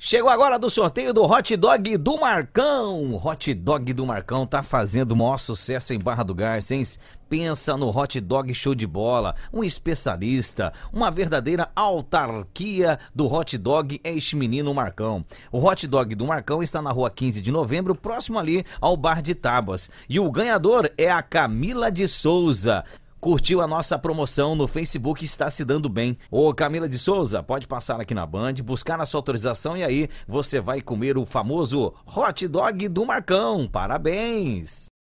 Chegou agora do sorteio do Hot Dog do Marcão. hot Dog do Marcão tá fazendo o maior sucesso em Barra do Garças. Pensa no Hot Dog show de bola, um especialista, uma verdadeira autarquia do Hot Dog é este menino Marcão. O Hot Dog do Marcão está na rua 15 de novembro, próximo ali ao Bar de Tábuas. E o ganhador é a Camila de Souza curtiu a nossa promoção no Facebook está se dando bem. Ô Camila de Souza, pode passar aqui na Band, buscar a sua autorização e aí você vai comer o famoso hot dog do Marcão. Parabéns!